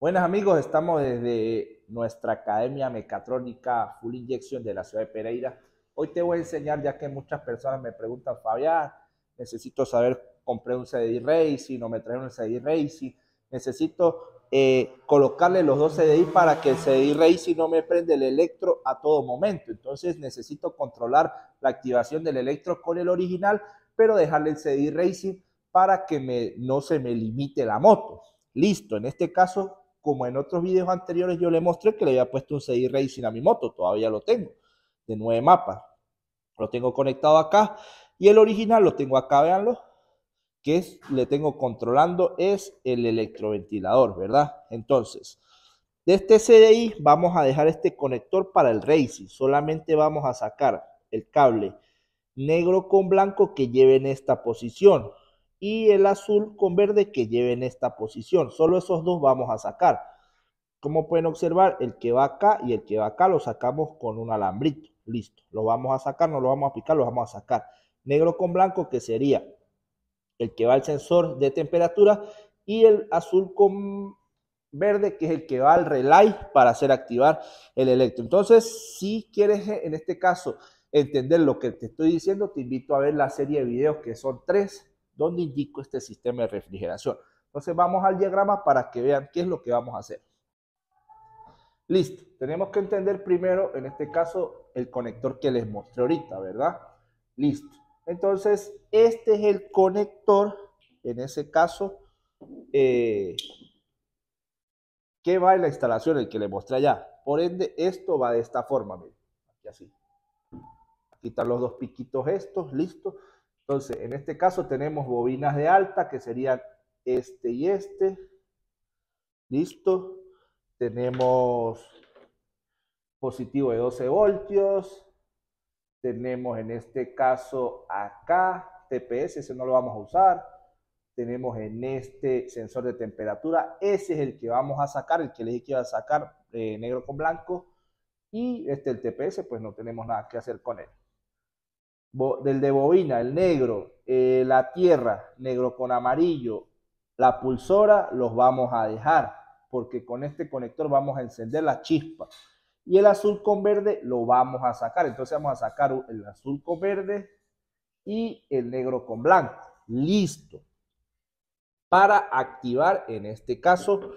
Buenas amigos, estamos desde nuestra Academia Mecatrónica Full Injection de la ciudad de Pereira. Hoy te voy a enseñar, ya que muchas personas me preguntan, Fabián, necesito saber, compré un CDI eh, Racing no me trajeron un CDI Racing, necesito colocarle los dos CDI para que el CDI Racing no me prende el electro a todo momento. Entonces necesito controlar la activación del electro con el original, pero dejarle el CDI Racing para que no se me limite la moto. Listo, en este caso como en otros videos anteriores yo le mostré que le había puesto un CDI Racing a mi moto, todavía lo tengo, de nueve mapas. Lo tengo conectado acá y el original lo tengo acá, veanlo, que le tengo controlando es el electroventilador, ¿verdad? Entonces, de este CDI vamos a dejar este conector para el Racing, solamente vamos a sacar el cable negro con blanco que lleve en esta posición y el azul con verde que en esta posición. Solo esos dos vamos a sacar. Como pueden observar, el que va acá y el que va acá lo sacamos con un alambrito. Listo, lo vamos a sacar, no lo vamos a picar, lo vamos a sacar. Negro con blanco que sería el que va al sensor de temperatura y el azul con verde que es el que va al relay para hacer activar el electro. Entonces, si quieres en este caso entender lo que te estoy diciendo, te invito a ver la serie de videos que son tres ¿Dónde indico este sistema de refrigeración. Entonces vamos al diagrama para que vean qué es lo que vamos a hacer. Listo, tenemos que entender primero, en este caso, el conector que les mostré ahorita, ¿verdad? Listo. Entonces, este es el conector, en ese caso, eh, que va en la instalación, el que les mostré allá. Por ende, esto va de esta forma, miren, aquí así. Aquí los dos piquitos estos, listo. Entonces, en este caso tenemos bobinas de alta, que serían este y este. Listo. Tenemos positivo de 12 voltios. Tenemos en este caso acá TPS, ese no lo vamos a usar tenemos en este sensor de temperatura. Ese es el que vamos a sacar, el que les dije que iba a sacar eh, negro con blanco. Y este, el TPS, pues no tenemos nada que hacer con él del de bobina, el negro, eh, la tierra, negro con amarillo, la pulsora, los vamos a dejar, porque con este conector vamos a encender la chispa. Y el azul con verde lo vamos a sacar. Entonces vamos a sacar el azul con verde y el negro con blanco. Listo. Para activar, en este caso,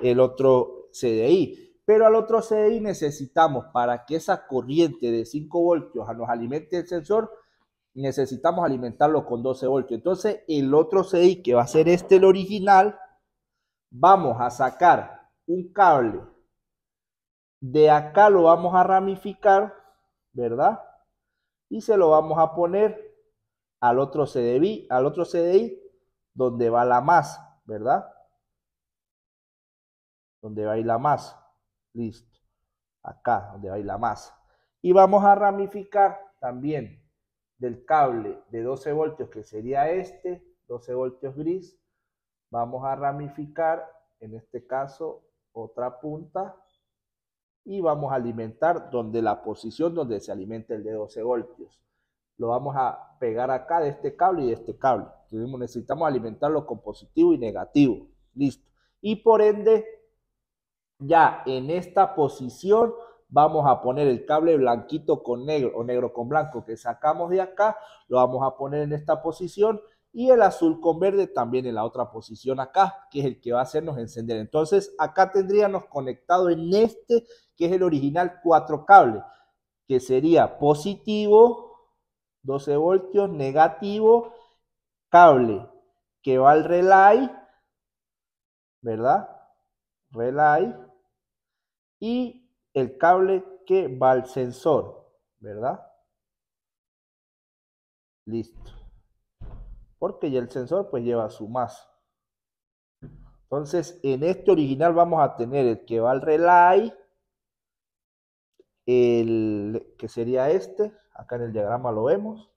el otro CDI. Pero al otro CDI necesitamos, para que esa corriente de 5 voltios nos alimente el sensor, necesitamos alimentarlo con 12 voltios. Entonces, el otro CDI, que va a ser este, el original, vamos a sacar un cable. De acá lo vamos a ramificar, ¿verdad? Y se lo vamos a poner al otro CDI, al otro CDI donde va la más, ¿verdad? Donde va a ir la más. Listo. Acá, donde hay la masa. Y vamos a ramificar también del cable de 12 voltios, que sería este, 12 voltios gris. Vamos a ramificar, en este caso, otra punta. Y vamos a alimentar donde la posición donde se alimenta el de 12 voltios. Lo vamos a pegar acá de este cable y de este cable. Entonces necesitamos alimentarlo con positivo y negativo. Listo. Y por ende, ya en esta posición vamos a poner el cable blanquito con negro o negro con blanco que sacamos de acá, lo vamos a poner en esta posición y el azul con verde también en la otra posición acá, que es el que va a hacernos encender. Entonces acá tendríamos conectado en este, que es el original, cuatro cables, que sería positivo, 12 voltios, negativo, cable que va al relay, ¿verdad? relay y el cable que va al sensor, ¿verdad? Listo. Porque ya el sensor pues lleva su masa. Entonces, en este original vamos a tener el que va al relay, el que sería este, acá en el diagrama lo vemos.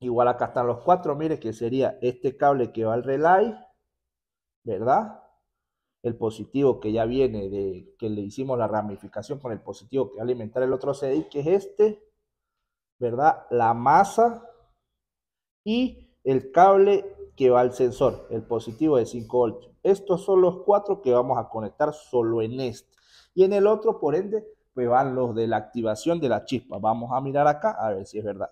Igual acá están los cuatro, mire que sería este cable que va al relay, ¿verdad? el positivo que ya viene de que le hicimos la ramificación con el positivo que va a alimentar el otro CDI, que es este, ¿verdad? La masa y el cable que va al sensor, el positivo de 5 voltios. Estos son los cuatro que vamos a conectar solo en este. Y en el otro, por ende, pues van los de la activación de la chispa. Vamos a mirar acá a ver si es verdad.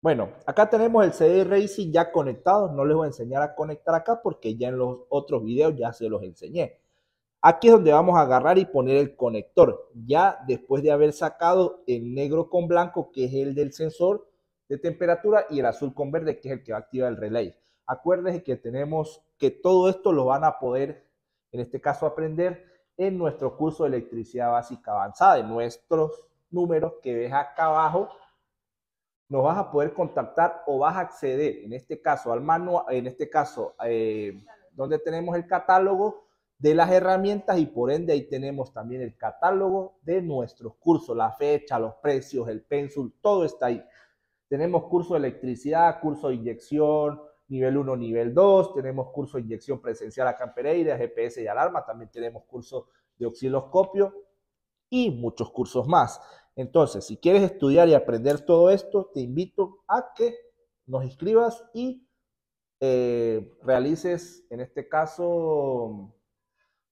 Bueno, acá tenemos el CD Racing ya conectado. No les voy a enseñar a conectar acá porque ya en los otros videos ya se los enseñé. Aquí es donde vamos a agarrar y poner el conector. Ya después de haber sacado el negro con blanco, que es el del sensor de temperatura, y el azul con verde, que es el que activa el relay. Acuérdense que tenemos que todo esto lo van a poder, en este caso, aprender en nuestro curso de electricidad básica avanzada, en nuestros números que ves acá abajo nos vas a poder contactar o vas a acceder, en este caso, al manual, en este caso, eh, donde tenemos el catálogo de las herramientas y por ende ahí tenemos también el catálogo de nuestros cursos, la fecha, los precios, el pénsul, todo está ahí. Tenemos curso de electricidad, curso de inyección, nivel 1, nivel 2, tenemos curso de inyección presencial a campereira GPS y alarma, también tenemos curso de oxiloscopio y muchos cursos más. Entonces, si quieres estudiar y aprender todo esto, te invito a que nos inscribas y eh, realices, en este caso,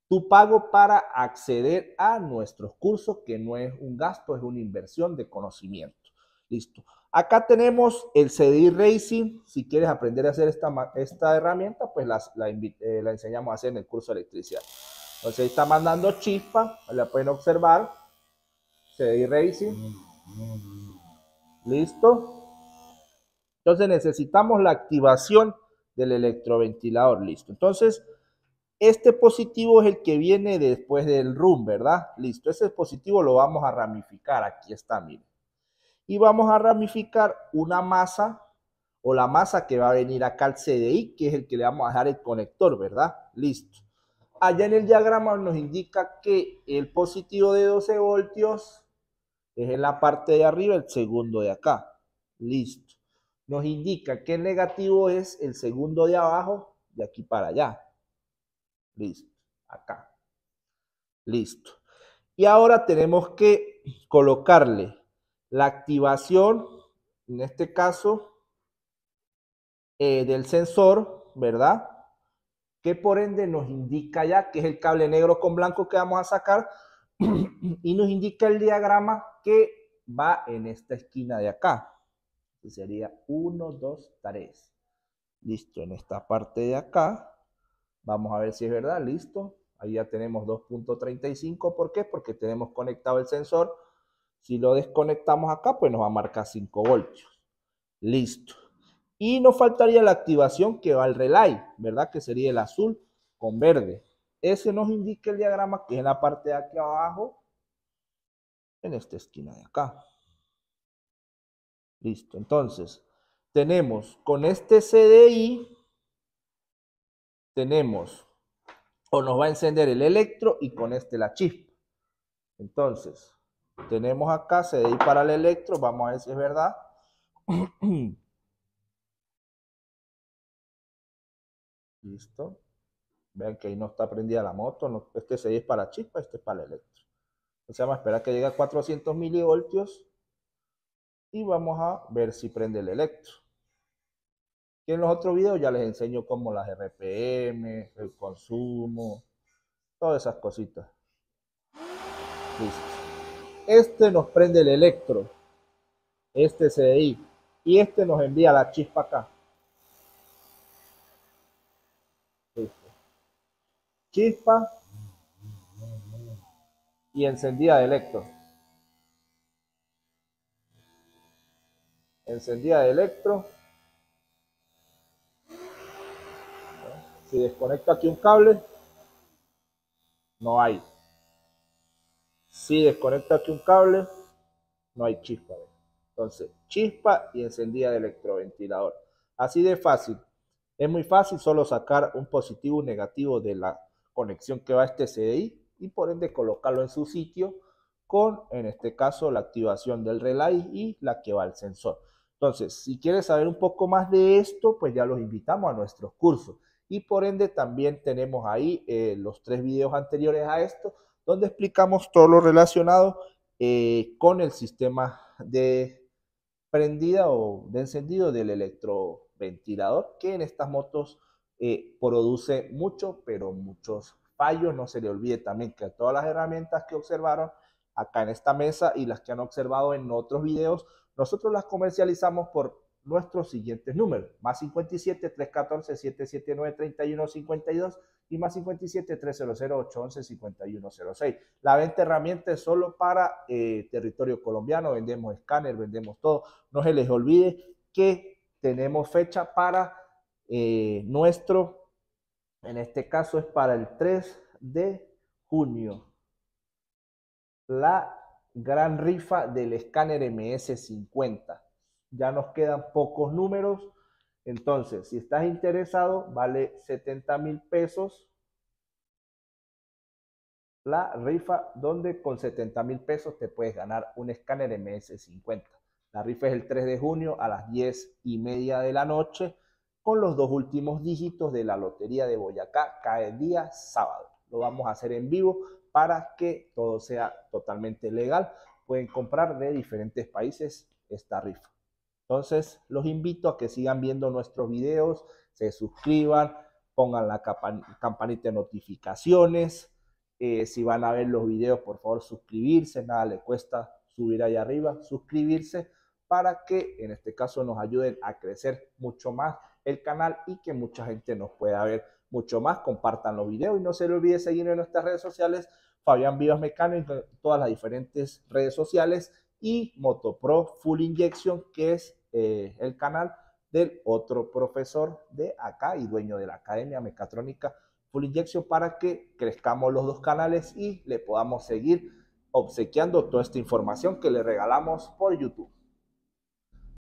tu pago para acceder a nuestros cursos, que no es un gasto, es una inversión de conocimiento. Listo. Acá tenemos el CDI Racing. Si quieres aprender a hacer esta, herramienta, pues eh, la, enseñamos a hacer en el curso de electricidad. Entonces ahí está mandando chispa, la pueden observar. CDI Racing. Mm, mm, mm. Listo. Entonces necesitamos la activación del electroventilador. Listo. Entonces, este positivo es el que viene después del room, ¿verdad? Listo. Ese positivo lo vamos a ramificar. Aquí está, miren. Y vamos a ramificar una masa o la masa que va a venir acá al CDI, que es el que le vamos a dejar el conector, ¿verdad? Listo. Allá en el diagrama nos indica que el positivo de 12 voltios es en la parte de arriba, el segundo de acá. Listo. Nos indica que negativo es el segundo de abajo, de aquí para allá. Listo. Acá. Listo. Y ahora tenemos que colocarle la activación, en este caso, eh, del sensor, ¿verdad? Que por ende nos indica ya que es el cable negro con blanco que vamos a sacar y nos indica el diagrama que va en esta esquina de acá. Este sería 1, 2, 3. Listo, en esta parte de acá. Vamos a ver si es verdad, listo. Ahí ya tenemos 2.35. ¿Por qué? Porque tenemos conectado el sensor. Si lo desconectamos acá, pues nos va a marcar 5 voltios. Listo. Y nos faltaría la activación que va al relay, ¿verdad? Que sería el azul con verde. Ese nos indica el diagrama que es la parte de aquí abajo en esta esquina de acá. Listo, entonces tenemos con este CDI, tenemos o nos va a encender el electro y con este la chispa. Entonces, tenemos acá CDI para el electro, vamos a ver si es verdad. Listo. Vean que ahí no está prendida la moto, este CDI es para chispa, este es para el electro. O vamos a esperar que llegue a 400 milivoltios y vamos a ver si prende el electro. Y en los otros videos ya les enseño cómo las RPM, el consumo, todas esas cositas. Listo. Este nos prende el electro, este CDI, y este nos envía la chispa acá. Listo. Chispa y encendida de electro. Encendida de electro. Si desconecta aquí un cable, no hay. Si desconecta aquí un cable, no hay chispa. Entonces, chispa y encendida de electroventilador. Así de fácil. Es muy fácil solo sacar un positivo o negativo de la conexión que va a este CDI y por ende colocarlo en su sitio con, en este caso, la activación del relay y la que va al sensor. Entonces, si quieres saber un poco más de esto, pues ya los invitamos a nuestros cursos. Y por ende también tenemos ahí eh, los tres videos anteriores a esto, donde explicamos todo lo relacionado eh, con el sistema de prendida o de encendido del electroventilador, que en estas motos eh, produce mucho, pero muchos no se le olvide también que todas las herramientas que observaron acá en esta mesa y las que han observado en otros videos, nosotros las comercializamos por nuestros siguientes números, más 57 314 779 3152 y más 57 300 811 5106. La venta herramienta es solo para eh, territorio colombiano, vendemos escáner, vendemos todo. No se les olvide que tenemos fecha para eh, nuestro en este caso es para el 3 de junio. La gran rifa del escáner MS50. Ya nos quedan pocos números. Entonces, si estás interesado, vale 70 mil pesos la rifa donde con 70 mil pesos te puedes ganar un escáner MS50. La rifa es el 3 de junio a las 10 y media de la noche con los dos últimos dígitos de la Lotería de Boyacá cada día sábado. Lo vamos a hacer en vivo para que todo sea totalmente legal. Pueden comprar de diferentes países esta rifa. Entonces, los invito a que sigan viendo nuestros videos, se suscriban, pongan la campanita de notificaciones. Eh, si van a ver los videos, por favor, suscribirse. Nada le cuesta subir ahí arriba, suscribirse para que en este caso nos ayuden a crecer mucho más el canal y que mucha gente nos pueda ver mucho más. Compartan los videos y no se le olvide seguirnos en nuestras redes sociales, Fabián Vivas Mecánico, en todas las diferentes redes sociales y Motopro Full Injection, que es eh, el canal del otro profesor de acá y dueño de la Academia Mecatrónica Full Injection para que crezcamos los dos canales y le podamos seguir obsequiando toda esta información que le regalamos por YouTube.